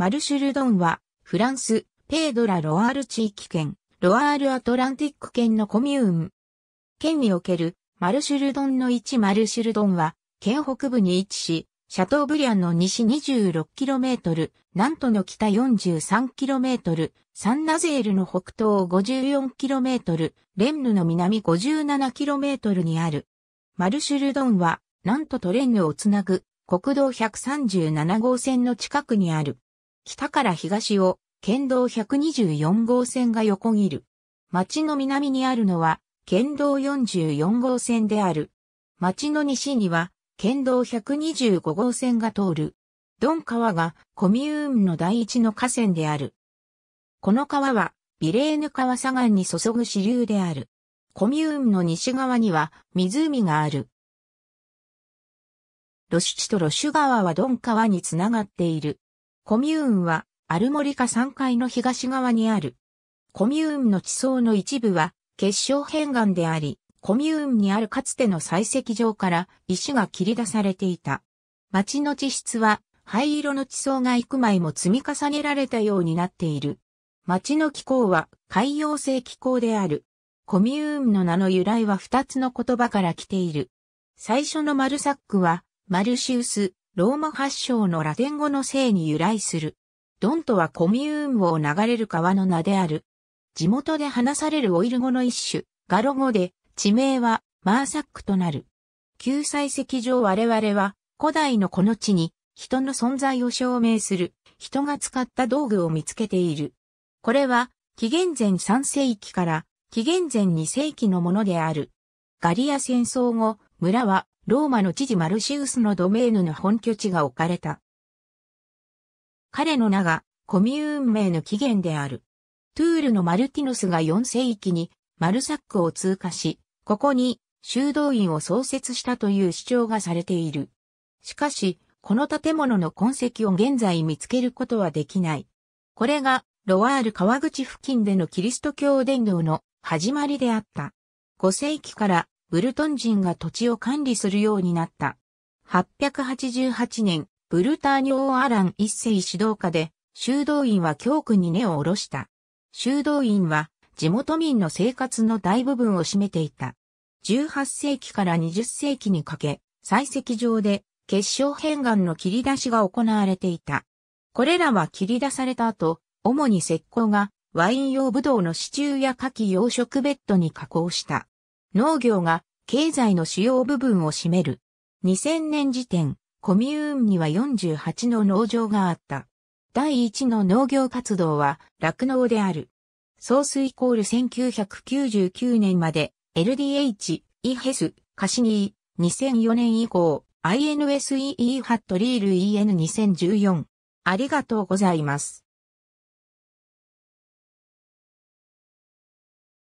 マルシュルドンは、フランス、ペードラ・ロワール地域圏、ロワール・アトランティック圏のコミューン。県における、マルシュルドンの1マルシュルドンは、県北部に位置し、シャトーブリアンの西 26km、ナントの北 43km、サンナゼールの北東 54km、レンヌの南 57km にある。マルシュルドンは、ナントとレンヌをつなぐ国道137号線の近くにある。北から東を県道124号線が横切る。町の南にあるのは県道44号線である。町の西には県道125号線が通る。ドン川がコミューンの第一の河川である。この川はビレーヌ川左岸に注ぐ支流である。コミューンの西側には湖がある。ロシチとロシュ川はドン川につながっている。コミューンは、アルモリカ3階の東側にある。コミューンの地層の一部は、結晶片岩であり、コミューンにあるかつての採石場から石が切り出されていた。町の地質は灰色の地層が幾枚も積み重ねられたようになっている。町の気候は海洋性気候である。コミューンの名の由来は二つの言葉から来ている。最初のマルサックはマルシウス、ローマ発祥のラテン語の姓に由来する。ドンとはコミューンを流れる川の名である。地元で話されるオイル語の一種、ガロ語で、地名はマーサックとなる。救済石上我々は、古代のこの地に、人の存在を証明する、人が使った道具を見つけている。これは、紀元前3世紀から、紀元前2世紀のものである。ガリア戦争後、村はローマの知事マルシウスのドメーヌの本拠地が置かれた。彼の名がコミューン名の起源である。トゥールのマルティノスが4世紀にマルサックを通過し、ここに修道院を創設したという主張がされている。しかし、この建物の痕跡を現在見つけることはできない。これがロワール川口付近でのキリスト教伝道の始まりであった。5世紀からブルトン人が土地を管理するようになった。888年、ブルターニョー・アラン一世指導下で、修道院は教区に根を下ろした。修道院は、地元民の生活の大部分を占めていた。18世紀から20世紀にかけ、採石場で結晶片岩の切り出しが行われていた。これらは切り出された後、主に石膏がワイン用ブドウの支柱や夏季養殖ベッドに加工した。農業が経済の主要部分を占める。2000年時点、コミューンには48の農場があった。第1の農業活動は酪農である。ソースイコール1999年まで LDH、イヘス、カシニー、2004年以降、INSEE ハットリール EN2014。ありがとうございます。